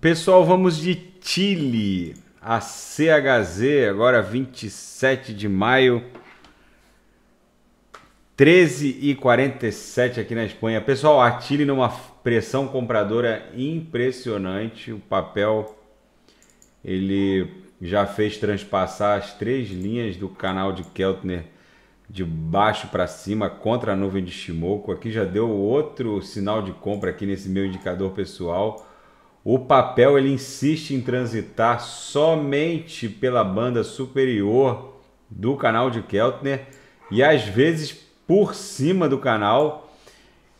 Pessoal, vamos de Chile, a CHZ, agora 27 de maio, 13 e 47 aqui na Espanha. Pessoal, a Chile numa pressão compradora impressionante, o papel ele já fez transpassar as três linhas do canal de Keltner de baixo para cima contra a nuvem de Shimoku. Aqui já deu outro sinal de compra aqui nesse meu indicador pessoal. O papel ele insiste em transitar somente pela banda superior do canal de Keltner e às vezes por cima do canal,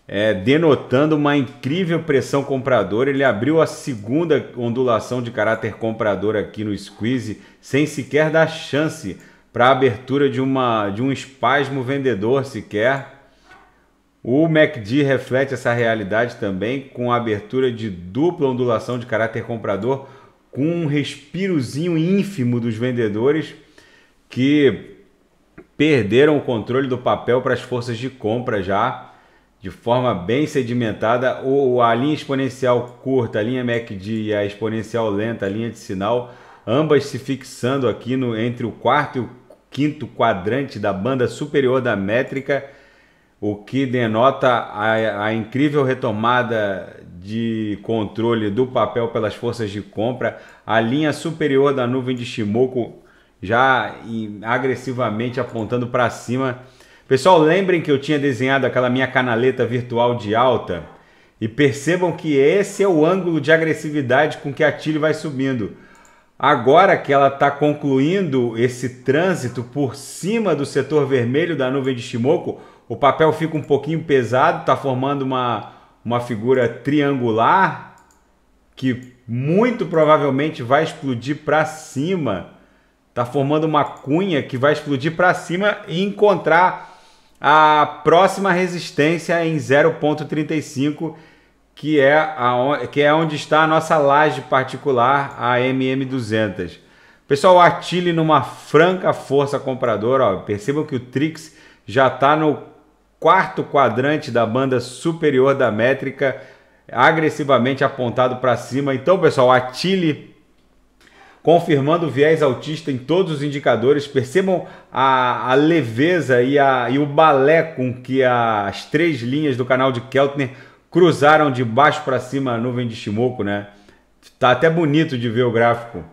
é, denotando uma incrível pressão compradora. Ele abriu a segunda ondulação de caráter comprador aqui no squeeze sem sequer dar chance para a abertura de, uma, de um espasmo vendedor sequer. O MACD reflete essa realidade também com a abertura de dupla ondulação de caráter comprador, com um respirozinho ínfimo dos vendedores que perderam o controle do papel para as forças de compra já de forma bem sedimentada. Ou a linha exponencial curta, a linha MACD e a exponencial lenta, a linha de sinal, ambas se fixando aqui no entre o quarto e o quinto quadrante da banda superior da métrica o que denota a, a incrível retomada de controle do papel pelas forças de compra, a linha superior da nuvem de Shimoku já agressivamente apontando para cima. Pessoal, lembrem que eu tinha desenhado aquela minha canaleta virtual de alta e percebam que esse é o ângulo de agressividade com que a Tilly vai subindo. Agora que ela está concluindo esse trânsito por cima do setor vermelho da nuvem de Shimoku, o papel fica um pouquinho pesado, está formando uma, uma figura triangular que muito provavelmente vai explodir para cima. Está formando uma cunha que vai explodir para cima e encontrar a próxima resistência em 0.35, que, é a, que é onde está a nossa laje particular, a MM200. Pessoal, atile numa franca força compradora. Ó. Percebam que o Trix já está no quarto quadrante da banda superior da métrica, agressivamente apontado para cima. Então, pessoal, a Chile confirmando o viés autista em todos os indicadores. Percebam a, a leveza e, a, e o balé com que a, as três linhas do canal de Keltner cruzaram de baixo para cima a nuvem de Shimoku, né? Tá até bonito de ver o gráfico.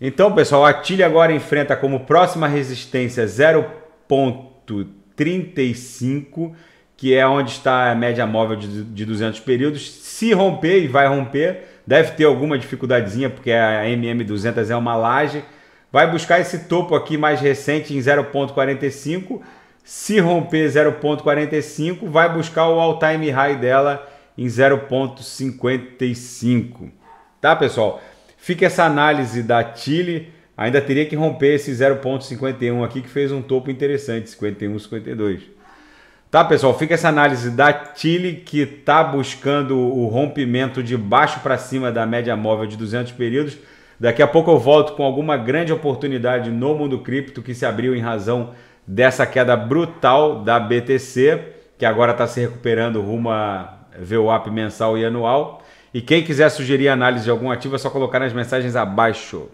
Então, pessoal, a Chile agora enfrenta como próxima resistência 0.3 35, que é onde está a média móvel de, de 200 períodos. Se romper, e vai romper, deve ter alguma dificuldadezinha, porque a MM200 é uma laje. Vai buscar esse topo aqui mais recente em 0,45. Se romper 0,45, vai buscar o all-time high dela em 0,55. Tá, pessoal? Fica essa análise da Chile Ainda teria que romper esse 0,51 aqui que fez um topo interessante, 51, 52. Tá, pessoal? Fica essa análise da Chile que está buscando o rompimento de baixo para cima da média móvel de 200 períodos. Daqui a pouco eu volto com alguma grande oportunidade no mundo cripto que se abriu em razão dessa queda brutal da BTC, que agora está se recuperando rumo a VWAP mensal e anual. E quem quiser sugerir análise de algum ativo é só colocar nas mensagens abaixo.